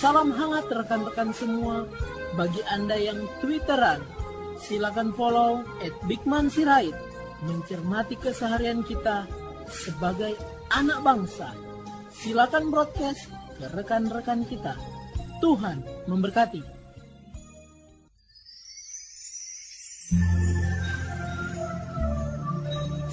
Salam hangat rekan-rekan semua bagi Anda yang Twitteran. Silakan follow at Bigman Sirait. Mencermati keseharian kita sebagai anak bangsa. Silakan broadcast ke rekan-rekan kita. Tuhan memberkati.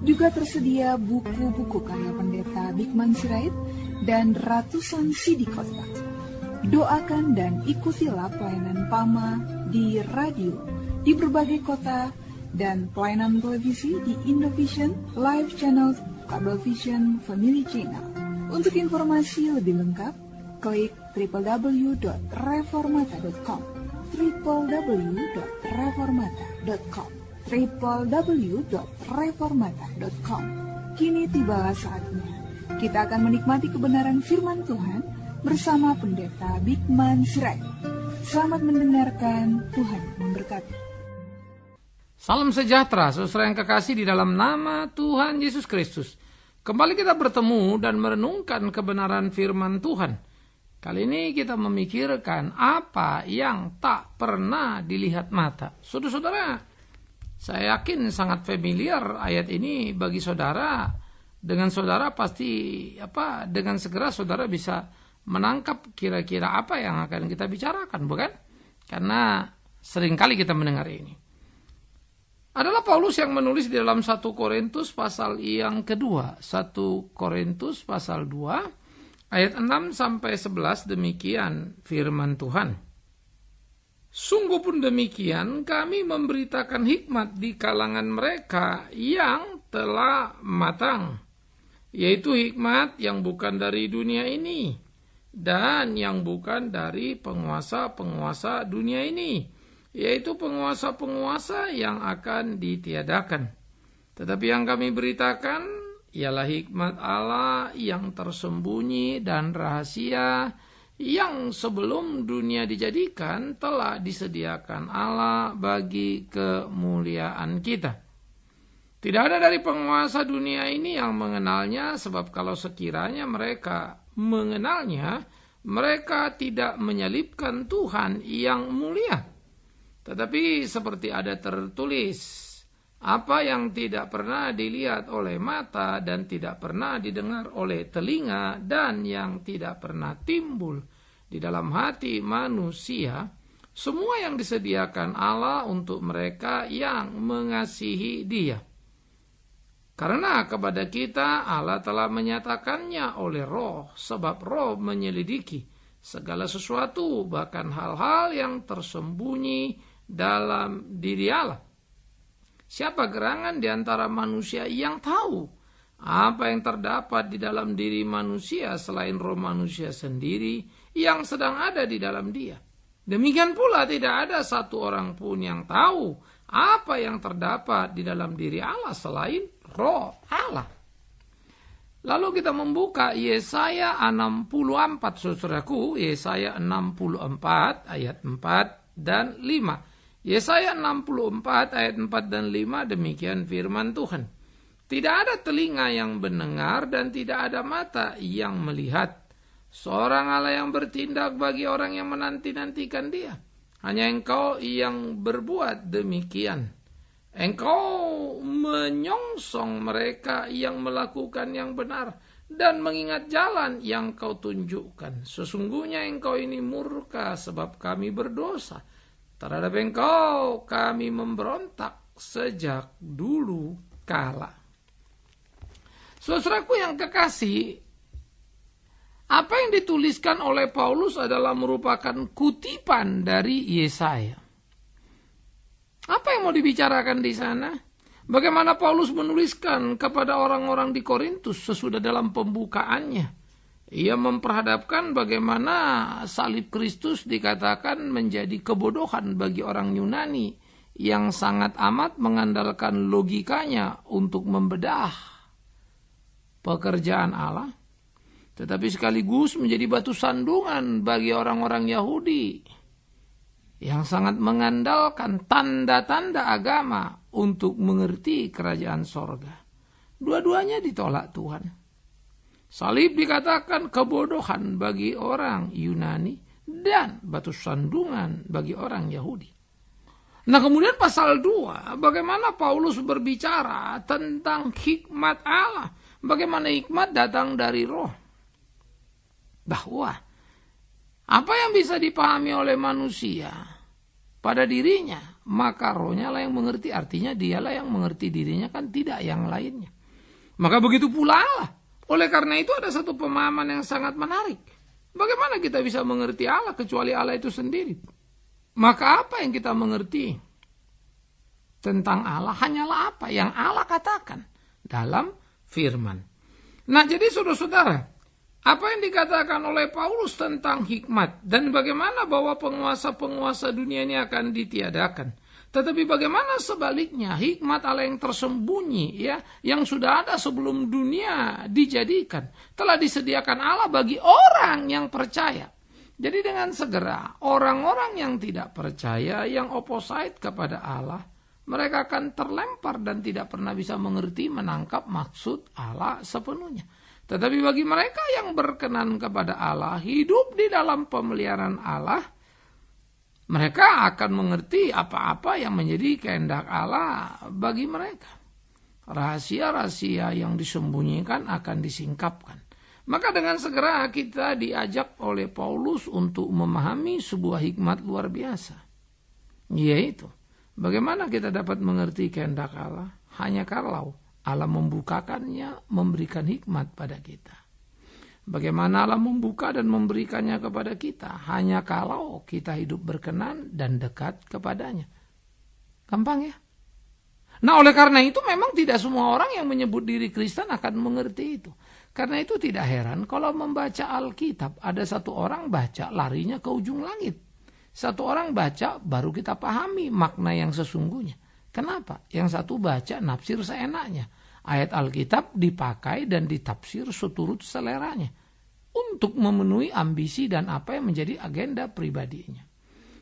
juga tersedia buku-buku karya pendeta Bikman Sirait dan ratusan CD khotbah. Doakan dan ikutilah pelayanan PAMA di radio di berbagai kota dan pelayanan televisi di Indovision, Live Channel, Kabel Vision, Family Channel. Untuk informasi lebih lengkap, klik www.reformata.com www.reformata.com www.reformata.com. Kini tiba saatnya. Kita akan menikmati kebenaran firman Tuhan bersama Pendeta Bigman Sirait. Selamat mendengarkan, Tuhan memberkati. Salam sejahtera, saudara yang kekasih di dalam nama Tuhan Yesus Kristus. Kembali kita bertemu dan merenungkan kebenaran firman Tuhan. Kali ini kita memikirkan apa yang tak pernah dilihat mata. Saudara-saudara, saya yakin sangat familiar ayat ini bagi saudara. Dengan saudara pasti apa dengan segera saudara bisa menangkap kira-kira apa yang akan kita bicarakan, bukan? Karena seringkali kita mendengar ini. Adalah Paulus yang menulis di dalam 1 Korintus pasal yang kedua, 1 Korintus pasal 2 ayat 6 sampai 11 demikian firman Tuhan. Sungguh pun demikian, kami memberitakan hikmat di kalangan mereka yang telah matang, yaitu hikmat yang bukan dari dunia ini dan yang bukan dari penguasa-penguasa dunia ini, yaitu penguasa-penguasa yang akan ditiadakan. Tetapi yang kami beritakan ialah hikmat Allah yang tersembunyi dan rahasia yang sebelum dunia dijadikan telah disediakan Allah bagi kemuliaan kita. Tidak ada dari penguasa dunia ini yang mengenalnya, sebab kalau sekiranya mereka mengenalnya, mereka tidak menyalibkan Tuhan yang mulia. Tetapi seperti ada tertulis, apa yang tidak pernah dilihat oleh mata dan tidak pernah didengar oleh telinga dan yang tidak pernah timbul di dalam hati manusia, semua yang disediakan Allah untuk mereka yang mengasihi Dia. Karena kepada kita Allah telah menyatakannya oleh roh, sebab roh menyelidiki segala sesuatu, bahkan hal-hal yang tersembunyi dalam diri Allah. Siapa gerangan di antara manusia yang tahu apa yang terdapat di dalam diri manusia selain roh manusia sendiri yang sedang ada di dalam dia. Demikian pula tidak ada satu orang pun yang tahu apa yang terdapat di dalam diri Allah selain roh Allah. Lalu kita membuka Yesaya 64 saudaraku, Yesaya 64 ayat 4 dan 5. Yesaya 64 ayat 4 dan 5 demikian firman Tuhan. Tidak ada telinga yang mendengar dan tidak ada mata yang melihat. Seorang Allah yang bertindak bagi orang yang menanti-nantikan dia. Hanya engkau yang berbuat demikian. Engkau menyongsong mereka yang melakukan yang benar dan mengingat jalan yang kau tunjukkan. Sesungguhnya engkau ini murka sebab kami berdosa Terhadap engkau kami memberontak sejak dulu kala. Saudaraku yang kekasih, apa yang dituliskan oleh Paulus adalah merupakan kutipan dari Yesaya. Apa yang mau dibicarakan di sana? Bagaimana Paulus menuliskan kepada orang-orang di Korintus sesudah dalam pembukaannya ia memperhadapkan bagaimana salib Kristus dikatakan menjadi kebodohan bagi orang Yunani yang sangat amat mengandalkan logikanya untuk membedah pekerjaan Allah, tetapi sekaligus menjadi batu sandungan bagi orang-orang Yahudi yang sangat mengandalkan tanda-tanda agama untuk mengerti kerajaan sorga. Dua-duanya ditolak Tuhan. Salib dikatakan kebodohan bagi orang Yunani dan batu sandungan bagi orang Yahudi. Nah kemudian pasal 2, bagaimana Paulus berbicara tentang hikmat Allah. Bagaimana hikmat datang dari roh. Bahwa apa yang bisa dipahami oleh manusia pada dirinya, maka rohnya lah yang mengerti. Artinya dialah yang mengerti dirinya kan tidak yang lainnya. Maka begitu pula Allah oleh karena itu ada satu pemahaman yang sangat menarik. Bagaimana kita bisa mengerti Allah kecuali Allah itu sendiri? Maka apa yang kita mengerti tentang Allah hanyalah apa yang Allah katakan dalam firman. Nah jadi saudara-saudara, apa yang dikatakan oleh Paulus tentang hikmat dan bagaimana bahwa penguasa-penguasa dunia ini akan ditiadakan. Tetapi bagaimana sebaliknya hikmat Allah yang tersembunyi ya yang sudah ada sebelum dunia dijadikan telah disediakan Allah bagi orang yang percaya. Jadi dengan segera orang-orang yang tidak percaya yang opposite kepada Allah mereka akan terlempar dan tidak pernah bisa mengerti menangkap maksud Allah sepenuhnya. Tetapi bagi mereka yang berkenan kepada Allah, hidup di dalam pemeliharaan Allah, mereka akan mengerti apa-apa yang menjadi kehendak Allah bagi mereka. Rahasia-rahasia yang disembunyikan akan disingkapkan. Maka dengan segera kita diajak oleh Paulus untuk memahami sebuah hikmat luar biasa. Yaitu, bagaimana kita dapat mengerti kehendak Allah? Hanya kalau Allah membukakannya, memberikan hikmat pada kita. Bagaimana Allah membuka dan memberikannya kepada kita hanya kalau kita hidup berkenan dan dekat kepadanya. Gampang ya? Nah, oleh karena itu memang tidak semua orang yang menyebut diri Kristen akan mengerti itu. Karena itu tidak heran kalau membaca Alkitab ada satu orang baca larinya ke ujung langit. Satu orang baca baru kita pahami makna yang sesungguhnya. Kenapa? Yang satu baca nafsir seenaknya. Ayat Alkitab dipakai dan ditafsir seturut seleranya untuk memenuhi ambisi dan apa yang menjadi agenda pribadinya.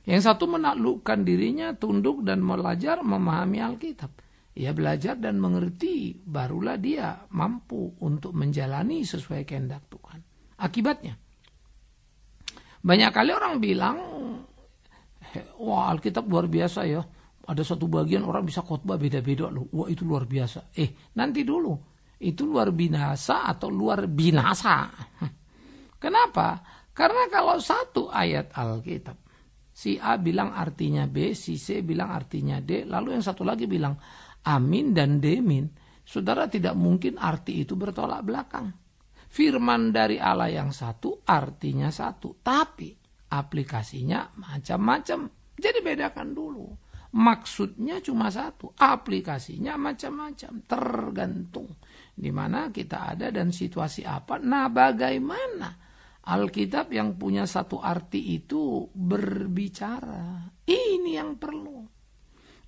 Yang satu menaklukkan dirinya tunduk dan belajar memahami Alkitab. Ia belajar dan mengerti, barulah dia mampu untuk menjalani sesuai kehendak Tuhan. Akibatnya, banyak kali orang bilang, wah Alkitab luar biasa ya. Ada satu bagian orang bisa khotbah beda-beda loh. Wah itu luar biasa. Eh, nanti dulu. Itu luar binasa atau luar binasa. Kenapa? Karena kalau satu ayat Alkitab, si A bilang artinya B, si C bilang artinya D, lalu yang satu lagi bilang amin dan demin, saudara tidak mungkin arti itu bertolak belakang. Firman dari Allah yang satu artinya satu, tapi aplikasinya macam-macam. Jadi bedakan dulu. Maksudnya cuma satu, aplikasinya macam-macam, tergantung di mana kita ada dan situasi apa. Nah, bagaimana? Alkitab yang punya satu arti itu berbicara. Ini yang perlu.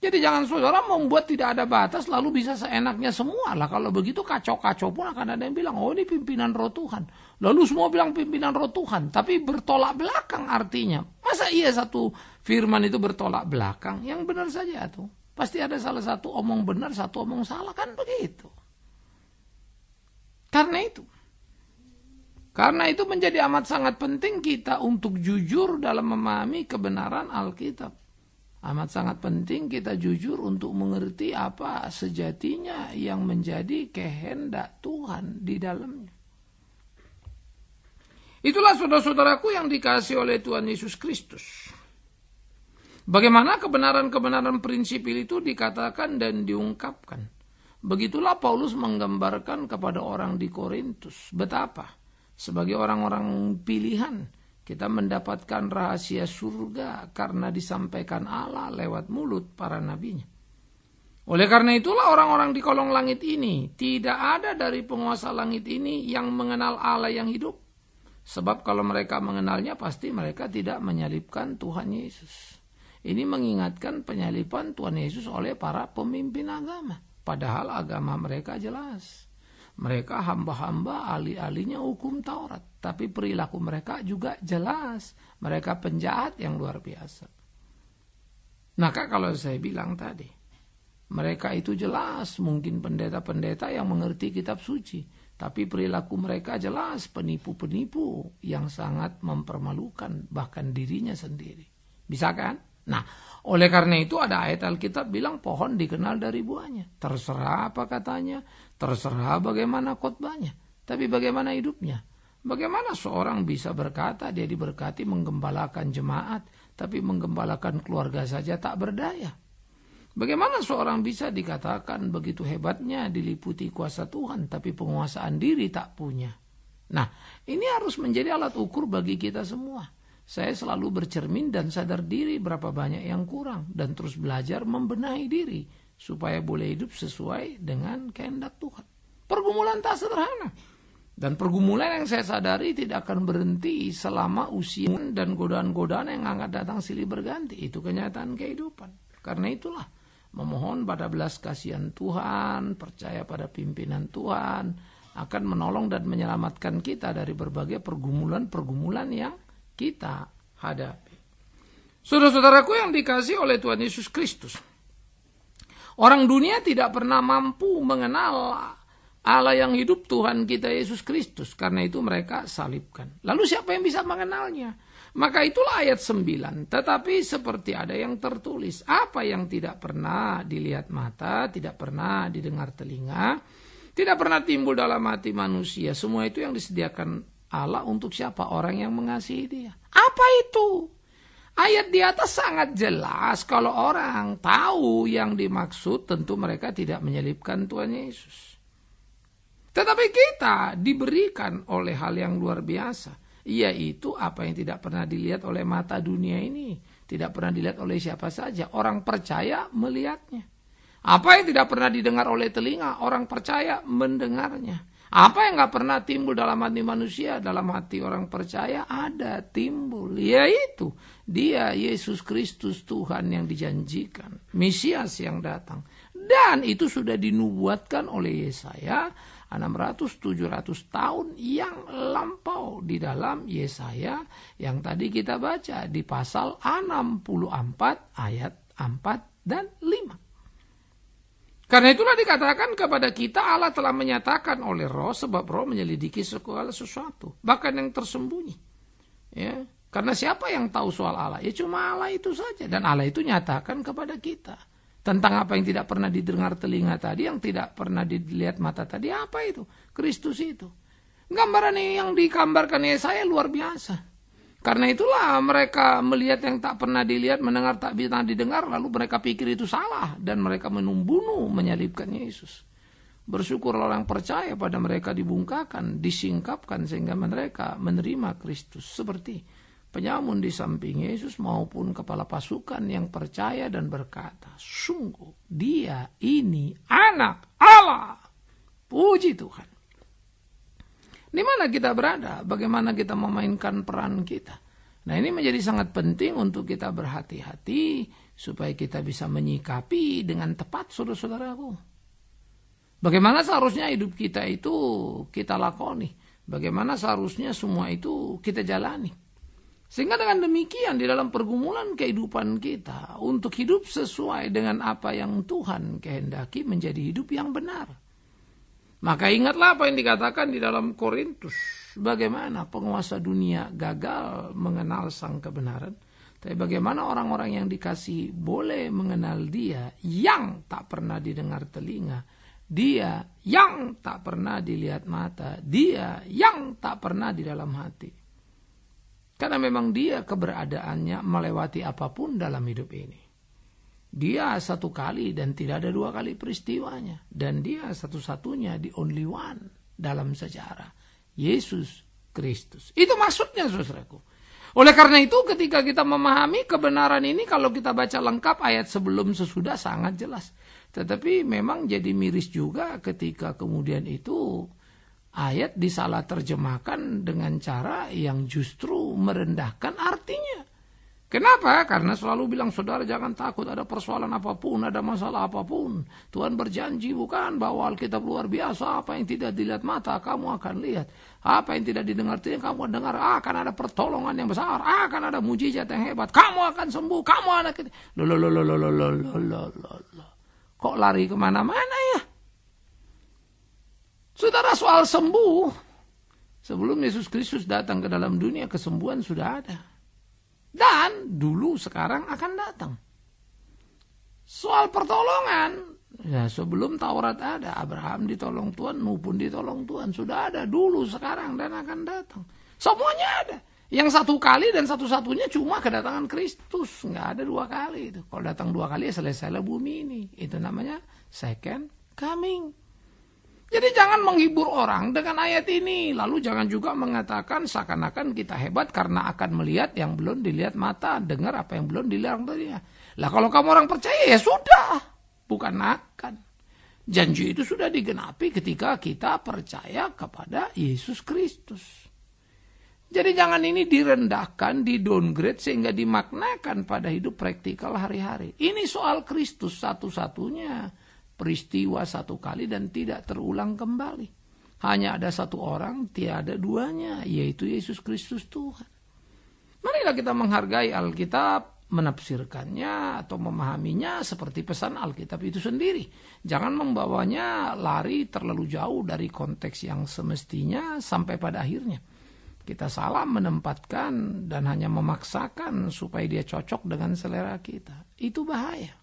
Jadi jangan saudara membuat tidak ada batas lalu bisa seenaknya semua lah. Kalau begitu kacau-kacau pun akan ada yang bilang, oh ini pimpinan roh Tuhan. Lalu semua bilang pimpinan roh Tuhan. Tapi bertolak belakang artinya. Masa iya satu firman itu bertolak belakang? Yang benar saja tuh. Pasti ada salah satu omong benar, satu omong salah. Kan begitu. Karena itu. Karena itu menjadi amat sangat penting kita untuk jujur dalam memahami kebenaran Alkitab. Amat sangat penting kita jujur untuk mengerti apa sejatinya yang menjadi kehendak Tuhan di dalamnya. Itulah saudara-saudaraku yang dikasih oleh Tuhan Yesus Kristus. Bagaimana kebenaran-kebenaran prinsipil itu dikatakan dan diungkapkan. Begitulah Paulus menggambarkan kepada orang di Korintus. Betapa sebagai orang-orang pilihan kita mendapatkan rahasia surga karena disampaikan Allah lewat mulut para nabinya. Oleh karena itulah orang-orang di kolong langit ini tidak ada dari penguasa langit ini yang mengenal Allah yang hidup. Sebab kalau mereka mengenalnya pasti mereka tidak menyalibkan Tuhan Yesus. Ini mengingatkan penyalipan Tuhan Yesus oleh para pemimpin agama. Padahal agama mereka jelas. Mereka hamba-hamba ahli-ahlinya hukum Taurat, tapi perilaku mereka juga jelas. Mereka penjahat yang luar biasa. Maka kalau saya bilang tadi, mereka itu jelas mungkin pendeta-pendeta yang mengerti kitab suci, tapi perilaku mereka jelas penipu-penipu yang sangat mempermalukan bahkan dirinya sendiri. Bisa kan? Nah, oleh karena itu ada ayat Alkitab bilang pohon dikenal dari buahnya. Terserah apa katanya, terserah bagaimana khotbahnya, tapi bagaimana hidupnya. Bagaimana seorang bisa berkata dia diberkati menggembalakan jemaat, tapi menggembalakan keluarga saja tak berdaya? Bagaimana seorang bisa dikatakan begitu hebatnya diliputi kuasa Tuhan, tapi penguasaan diri tak punya? Nah, ini harus menjadi alat ukur bagi kita semua saya selalu bercermin dan sadar diri berapa banyak yang kurang dan terus belajar membenahi diri supaya boleh hidup sesuai dengan kehendak Tuhan. Pergumulan tak sederhana. Dan pergumulan yang saya sadari tidak akan berhenti selama usia dan godaan-godaan yang akan datang silih berganti. Itu kenyataan kehidupan. Karena itulah memohon pada belas kasihan Tuhan, percaya pada pimpinan Tuhan, akan menolong dan menyelamatkan kita dari berbagai pergumulan-pergumulan yang kita hadapi. Saudara-saudaraku yang dikasih oleh Tuhan Yesus Kristus. Orang dunia tidak pernah mampu mengenal Allah yang hidup Tuhan kita Yesus Kristus. Karena itu mereka salibkan. Lalu siapa yang bisa mengenalnya? Maka itulah ayat 9. Tetapi seperti ada yang tertulis. Apa yang tidak pernah dilihat mata, tidak pernah didengar telinga, tidak pernah timbul dalam hati manusia. Semua itu yang disediakan Allah untuk siapa? Orang yang mengasihi dia. Apa itu? Ayat di atas sangat jelas kalau orang tahu yang dimaksud tentu mereka tidak menyelipkan Tuhan Yesus. Tetapi kita diberikan oleh hal yang luar biasa, yaitu apa yang tidak pernah dilihat oleh mata dunia ini, tidak pernah dilihat oleh siapa saja, orang percaya melihatnya. Apa yang tidak pernah didengar oleh telinga, orang percaya mendengarnya. Apa yang gak pernah timbul dalam hati manusia, dalam hati orang percaya ada timbul, yaitu dia Yesus Kristus Tuhan yang dijanjikan, Mesias yang datang. Dan itu sudah dinubuatkan oleh Yesaya 600-700 tahun yang lampau di dalam Yesaya yang tadi kita baca di pasal 64 ayat 4 dan 5. Karena itulah dikatakan kepada kita Allah telah menyatakan oleh roh sebab roh menyelidiki segala sesuatu. Bahkan yang tersembunyi. Ya. Karena siapa yang tahu soal Allah? Ya cuma Allah itu saja. Dan Allah itu nyatakan kepada kita. Tentang apa yang tidak pernah didengar telinga tadi, yang tidak pernah dilihat mata tadi, apa itu? Kristus itu. Gambaran yang digambarkan Yesaya ya, luar biasa. Karena itulah mereka melihat yang tak pernah dilihat, mendengar tak bisa didengar, lalu mereka pikir itu salah dan mereka membunuh, menyalibkan Yesus. Bersyukur orang percaya pada mereka dibungkakan, disingkapkan sehingga mereka menerima Kristus seperti penyamun di samping Yesus maupun kepala pasukan yang percaya dan berkata, sungguh dia ini anak Allah. Puji Tuhan. Di mana kita berada, bagaimana kita memainkan peran kita. Nah ini menjadi sangat penting untuk kita berhati-hati supaya kita bisa menyikapi dengan tepat saudara-saudaraku. Bagaimana seharusnya hidup kita itu kita lakoni. Bagaimana seharusnya semua itu kita jalani. Sehingga dengan demikian di dalam pergumulan kehidupan kita untuk hidup sesuai dengan apa yang Tuhan kehendaki menjadi hidup yang benar. Maka ingatlah apa yang dikatakan di dalam Korintus. Bagaimana penguasa dunia gagal mengenal sang kebenaran. Tapi bagaimana orang-orang yang dikasih boleh mengenal dia yang tak pernah didengar telinga. Dia yang tak pernah dilihat mata. Dia yang tak pernah di dalam hati. Karena memang dia keberadaannya melewati apapun dalam hidup ini. Dia satu kali dan tidak ada dua kali peristiwanya. Dan dia satu-satunya the only one dalam sejarah. Yesus Kristus. Itu maksudnya saudaraku. Oleh karena itu ketika kita memahami kebenaran ini kalau kita baca lengkap ayat sebelum sesudah sangat jelas. Tetapi memang jadi miris juga ketika kemudian itu ayat disalah terjemahkan dengan cara yang justru merendahkan arti. Kenapa? Karena selalu bilang saudara jangan takut ada persoalan apapun, ada masalah apapun. Tuhan berjanji bukan bahwa Alkitab luar biasa, apa yang tidak dilihat mata kamu akan lihat. Apa yang tidak didengar telinga kamu akan dengar, akan ada pertolongan yang besar, akan ada mujizat yang hebat. Kamu akan sembuh, kamu anak ini. Lo lo lo lo lo lo Kok lari kemana-mana ya? Saudara soal sembuh, sebelum Yesus Kristus datang ke dalam dunia kesembuhan sudah ada. Dan dulu sekarang akan datang. Soal pertolongan, ya sebelum Taurat ada, Abraham ditolong Tuhan, Nuh pun ditolong Tuhan. Sudah ada dulu, sekarang, dan akan datang. Semuanya ada. Yang satu kali dan satu-satunya cuma kedatangan Kristus. Nggak ada dua kali. Itu. Kalau datang dua kali ya selesai bumi ini. Itu namanya second coming. Jadi jangan menghibur orang dengan ayat ini. Lalu jangan juga mengatakan seakan-akan kita hebat karena akan melihat yang belum dilihat mata, dengar apa yang belum dilihat tadinya. Lah kalau kamu orang percaya ya sudah, bukan akan. Janji itu sudah digenapi ketika kita percaya kepada Yesus Kristus. Jadi jangan ini direndahkan, di downgrade sehingga dimaknakan pada hidup praktikal hari-hari. Ini soal Kristus satu-satunya peristiwa satu kali dan tidak terulang kembali. Hanya ada satu orang, tiada duanya, yaitu Yesus Kristus Tuhan. Marilah kita menghargai Alkitab, menafsirkannya atau memahaminya seperti pesan Alkitab itu sendiri. Jangan membawanya lari terlalu jauh dari konteks yang semestinya sampai pada akhirnya. Kita salah menempatkan dan hanya memaksakan supaya dia cocok dengan selera kita. Itu bahaya.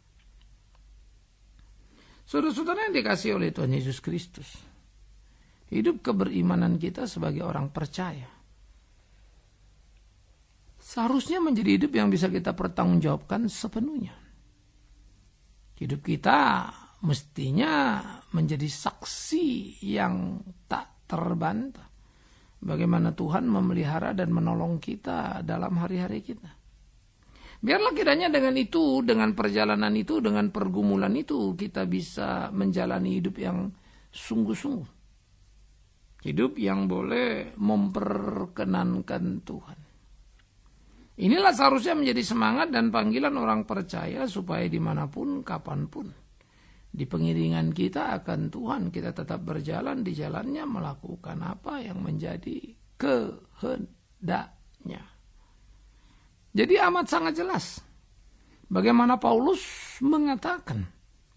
Saudara-saudara yang dikasih oleh Tuhan Yesus Kristus. Hidup keberimanan kita sebagai orang percaya. Seharusnya menjadi hidup yang bisa kita pertanggungjawabkan sepenuhnya. Hidup kita mestinya menjadi saksi yang tak terbantah. Bagaimana Tuhan memelihara dan menolong kita dalam hari-hari kita. Biarlah kiranya dengan itu, dengan perjalanan itu, dengan pergumulan itu, kita bisa menjalani hidup yang sungguh-sungguh. Hidup yang boleh memperkenankan Tuhan. Inilah seharusnya menjadi semangat dan panggilan orang percaya supaya dimanapun, kapanpun. Di pengiringan kita akan Tuhan, kita tetap berjalan di jalannya melakukan apa yang menjadi kehendaknya. Jadi amat sangat jelas bagaimana Paulus mengatakan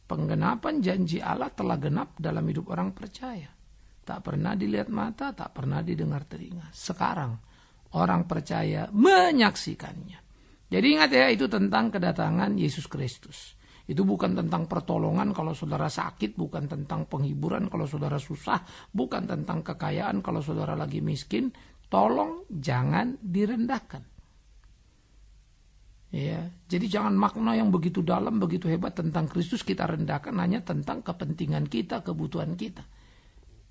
penggenapan janji Allah telah genap dalam hidup orang percaya. Tak pernah dilihat mata, tak pernah didengar telinga. Sekarang orang percaya menyaksikannya. Jadi ingat ya itu tentang kedatangan Yesus Kristus. Itu bukan tentang pertolongan kalau saudara sakit, bukan tentang penghiburan kalau saudara susah, bukan tentang kekayaan kalau saudara lagi miskin. Tolong jangan direndahkan. Ya, jadi jangan makna yang begitu dalam, begitu hebat tentang Kristus kita rendahkan hanya tentang kepentingan kita, kebutuhan kita.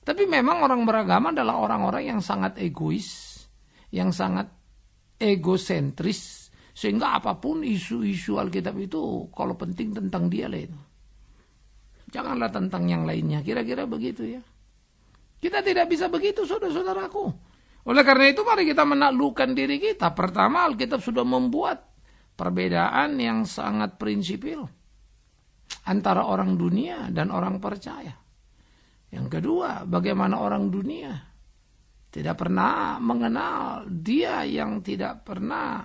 Tapi memang orang beragama adalah orang-orang yang sangat egois, yang sangat egosentris, sehingga apapun isu-isu Alkitab itu kalau penting tentang dia lah itu. Janganlah tentang yang lainnya, kira-kira begitu ya. Kita tidak bisa begitu saudara-saudaraku. Oleh karena itu mari kita menaklukkan diri kita. Pertama Alkitab sudah membuat perbedaan yang sangat prinsipil antara orang dunia dan orang percaya. Yang kedua, bagaimana orang dunia tidak pernah mengenal dia yang tidak pernah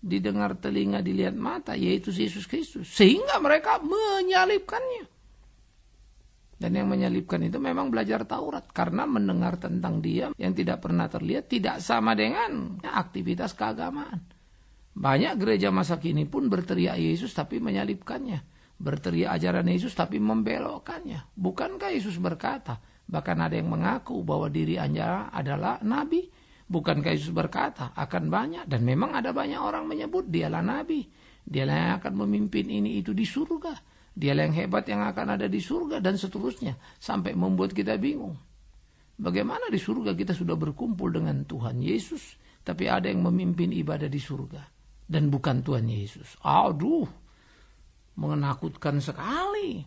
didengar telinga, dilihat mata, yaitu Yesus Kristus. Sehingga mereka menyalibkannya. Dan yang menyalibkan itu memang belajar Taurat. Karena mendengar tentang dia yang tidak pernah terlihat tidak sama dengan aktivitas keagamaan. Banyak gereja masa kini pun berteriak Yesus tapi menyalibkannya. Berteriak ajaran Yesus tapi membelokkannya. Bukankah Yesus berkata, bahkan ada yang mengaku bahwa diri Anda adalah nabi. Bukankah Yesus berkata, akan banyak dan memang ada banyak orang menyebut dialah nabi. Dialah yang akan memimpin ini itu di surga. Dialah yang hebat yang akan ada di surga dan seterusnya. Sampai membuat kita bingung. Bagaimana di surga kita sudah berkumpul dengan Tuhan Yesus, tapi ada yang memimpin ibadah di surga dan bukan Tuhan Yesus. Aduh, menakutkan sekali.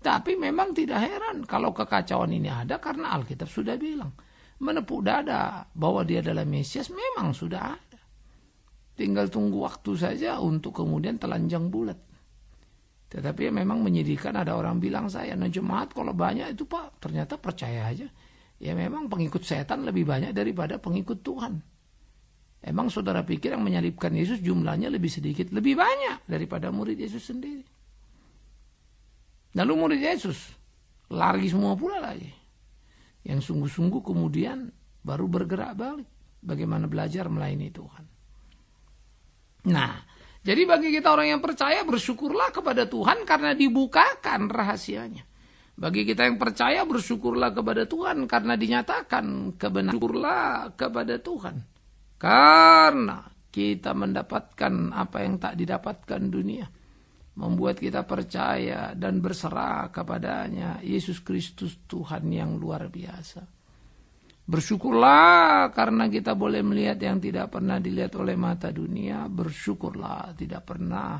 Tapi memang tidak heran kalau kekacauan ini ada karena Alkitab sudah bilang. Menepuk dada bahwa dia adalah Mesias memang sudah ada. Tinggal tunggu waktu saja untuk kemudian telanjang bulat. Tetapi ya memang menyedihkan ada orang bilang saya, nah jemaat kalau banyak itu pak ternyata percaya aja. Ya memang pengikut setan lebih banyak daripada pengikut Tuhan. Emang saudara pikir yang menyalibkan Yesus jumlahnya lebih sedikit, lebih banyak daripada murid Yesus sendiri. Lalu murid Yesus lari semua pula lagi. Yang sungguh-sungguh kemudian baru bergerak balik. Bagaimana belajar melayani Tuhan. Nah, jadi bagi kita orang yang percaya bersyukurlah kepada Tuhan karena dibukakan rahasianya. Bagi kita yang percaya bersyukurlah kepada Tuhan karena dinyatakan kebenaran. Bersyukurlah kepada Tuhan karena kita mendapatkan apa yang tak didapatkan dunia. Membuat kita percaya dan berserah kepadanya. Yesus Kristus Tuhan yang luar biasa. Bersyukurlah karena kita boleh melihat yang tidak pernah dilihat oleh mata dunia. Bersyukurlah tidak pernah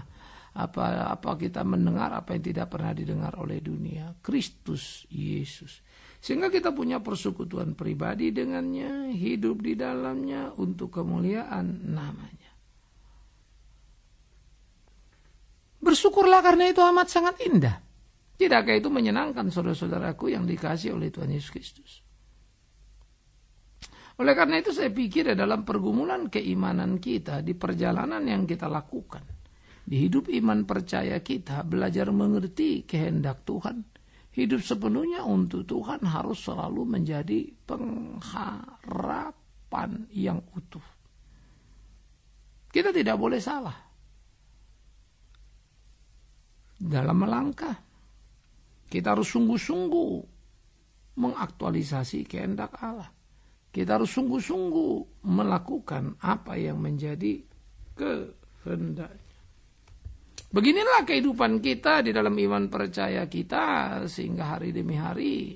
apa apa kita mendengar apa yang tidak pernah didengar oleh dunia. Kristus Yesus sehingga kita punya persekutuan pribadi dengannya, hidup di dalamnya untuk kemuliaan namanya. Bersyukurlah karena itu amat sangat indah. Tidakkah itu menyenangkan saudara-saudaraku yang dikasih oleh Tuhan Yesus Kristus? Oleh karena itu saya pikir ya dalam pergumulan keimanan kita di perjalanan yang kita lakukan. Di hidup iman percaya kita belajar mengerti kehendak Tuhan hidup sepenuhnya untuk Tuhan harus selalu menjadi pengharapan yang utuh. Kita tidak boleh salah dalam melangkah. Kita harus sungguh-sungguh mengaktualisasi kehendak Allah. Kita harus sungguh-sungguh melakukan apa yang menjadi kehendak Beginilah kehidupan kita di dalam iman percaya kita sehingga hari demi hari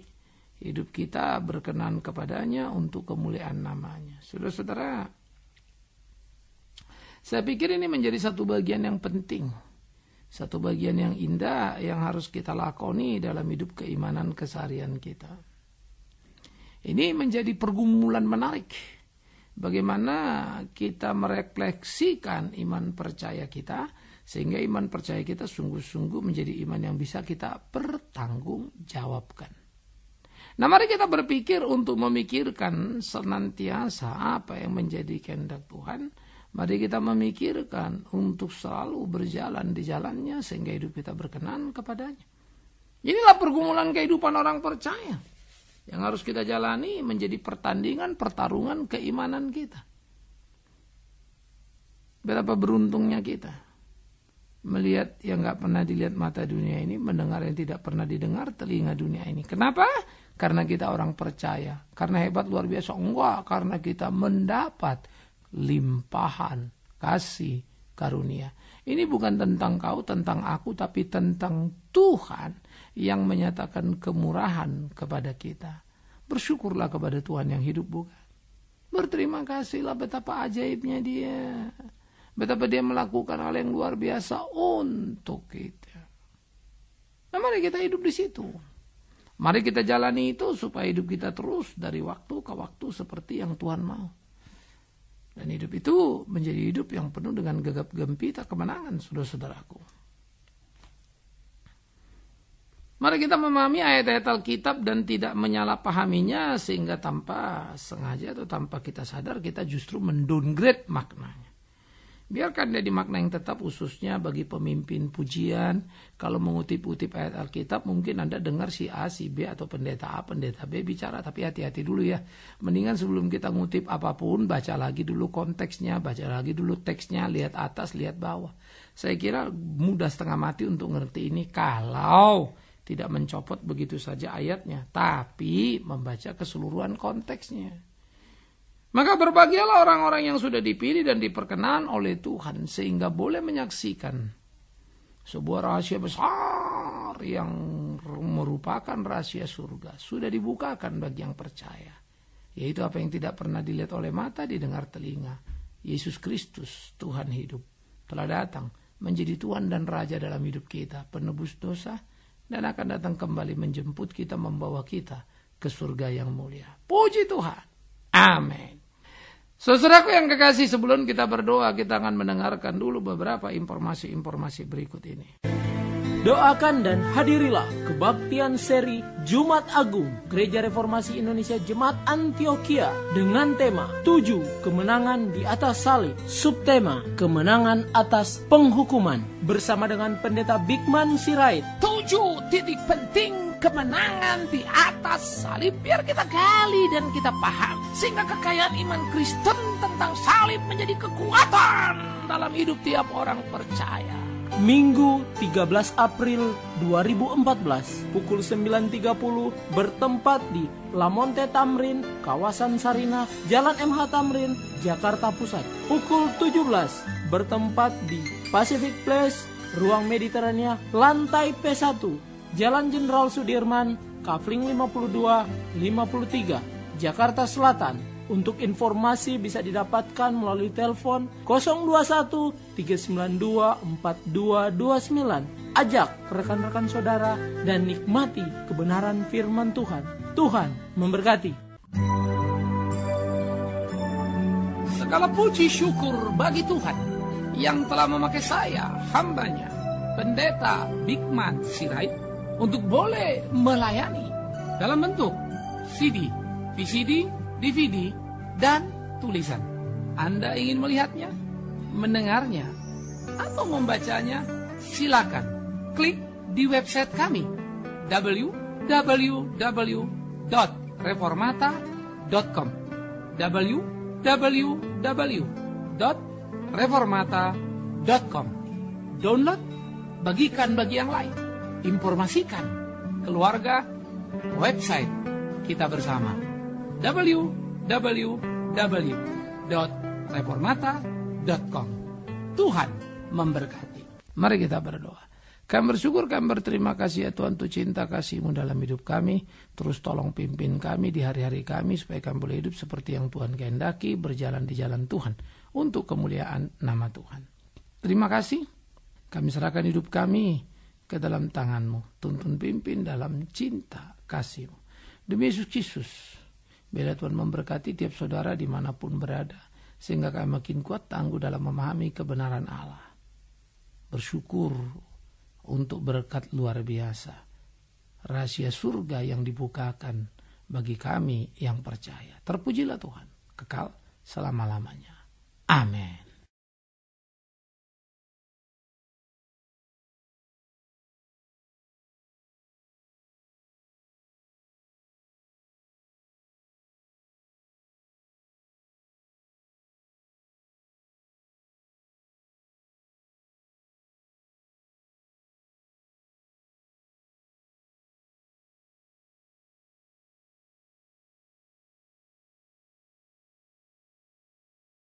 hidup kita berkenan kepadanya untuk kemuliaan namanya. Saudara-saudara, saya pikir ini menjadi satu bagian yang penting. Satu bagian yang indah yang harus kita lakoni dalam hidup keimanan keseharian kita. Ini menjadi pergumulan menarik. Bagaimana kita merefleksikan iman percaya kita, sehingga iman percaya kita sungguh-sungguh menjadi iman yang bisa kita bertanggung jawabkan. Nah mari kita berpikir untuk memikirkan senantiasa apa yang menjadi kehendak Tuhan. Mari kita memikirkan untuk selalu berjalan di jalannya sehingga hidup kita berkenan kepadanya. Inilah pergumulan kehidupan orang percaya. Yang harus kita jalani menjadi pertandingan pertarungan keimanan kita. Berapa beruntungnya kita melihat yang nggak pernah dilihat mata dunia ini, mendengar yang tidak pernah didengar telinga dunia ini. Kenapa? Karena kita orang percaya, karena hebat luar biasa. Enggak, karena kita mendapat limpahan kasih karunia. Ini bukan tentang kau, tentang aku, tapi tentang Tuhan yang menyatakan kemurahan kepada kita. Bersyukurlah kepada Tuhan yang hidup bukan. Berterima kasihlah betapa ajaibnya dia. Betapa dia melakukan hal yang luar biasa untuk kita. Nah, mari kita hidup di situ. Mari kita jalani itu supaya hidup kita terus dari waktu ke waktu seperti yang Tuhan mau. Dan hidup itu menjadi hidup yang penuh dengan gegap gempita kemenangan, saudara-saudaraku. Mari kita memahami ayat-ayat Alkitab dan tidak menyalahpahaminya sehingga tanpa sengaja atau tanpa kita sadar kita justru mendowngrade maknanya. Biarkan dia dimakna yang tetap khususnya bagi pemimpin pujian. Kalau mengutip-utip ayat Alkitab mungkin Anda dengar si A, si B atau pendeta A, pendeta B bicara. Tapi hati-hati dulu ya. Mendingan sebelum kita ngutip apapun baca lagi dulu konteksnya, baca lagi dulu teksnya, lihat atas, lihat bawah. Saya kira mudah setengah mati untuk ngerti ini kalau tidak mencopot begitu saja ayatnya. Tapi membaca keseluruhan konteksnya. Maka berbahagialah orang-orang yang sudah dipilih dan diperkenan oleh Tuhan sehingga boleh menyaksikan sebuah rahasia besar yang merupakan rahasia surga sudah dibukakan bagi yang percaya yaitu apa yang tidak pernah dilihat oleh mata didengar telinga Yesus Kristus Tuhan hidup telah datang menjadi Tuhan dan Raja dalam hidup kita penebus dosa dan akan datang kembali menjemput kita membawa kita ke surga yang mulia puji Tuhan amin Saudaraku yang kekasih sebelum kita berdoa kita akan mendengarkan dulu beberapa informasi-informasi berikut ini. Doakan dan hadirilah kebaktian seri Jumat Agung Gereja Reformasi Indonesia Jemaat Antioquia dengan tema 7 Kemenangan di atas salib Subtema Kemenangan atas penghukuman Bersama dengan Pendeta Bigman Sirait 7 titik penting kemenangan di atas salib Biar kita gali dan kita paham Sehingga kekayaan iman Kristen tentang salib menjadi kekuatan dalam hidup tiap orang percaya Minggu 13 April 2014 pukul 9.30 bertempat di Lamonte Tamrin, kawasan Sarina, Jalan MH Tamrin, Jakarta Pusat. Pukul 17 bertempat di Pacific Place, Ruang Mediterania, lantai P1, Jalan Jenderal Sudirman, Kafling 52, 53, Jakarta Selatan untuk informasi bisa didapatkan melalui telepon 021 392 4229. Ajak rekan-rekan saudara dan nikmati kebenaran firman Tuhan. Tuhan memberkati. Segala puji syukur bagi Tuhan yang telah memakai saya, hambanya, Pendeta Bigman Sirait, untuk boleh melayani dalam bentuk CD, VCD, DVD, dan tulisan. Anda ingin melihatnya, mendengarnya, atau membacanya, silakan klik di website kami www.reformata.com www.reformata.com Download, bagikan bagi yang lain, informasikan keluarga, website kita bersama www.reformata.com. Tuhan memberkati. Mari kita berdoa. Kami bersyukur, kami berterima kasih ya Tuhan untuk cinta kasihmu dalam hidup kami. Terus tolong pimpin kami di hari-hari kami supaya kami boleh hidup seperti yang Tuhan kehendaki, berjalan di jalan Tuhan untuk kemuliaan nama Tuhan. Terima kasih. Kami serahkan hidup kami ke dalam tanganMu. Tuntun pimpin dalam cinta kasihMu. Demi Yesus Kristus, Bila Tuhan memberkati tiap saudara dimanapun berada, sehingga kami makin kuat tangguh dalam memahami kebenaran Allah. Bersyukur untuk berkat luar biasa. Rahasia surga yang dibukakan bagi kami yang percaya. Terpujilah Tuhan, kekal selama-lamanya. Amin.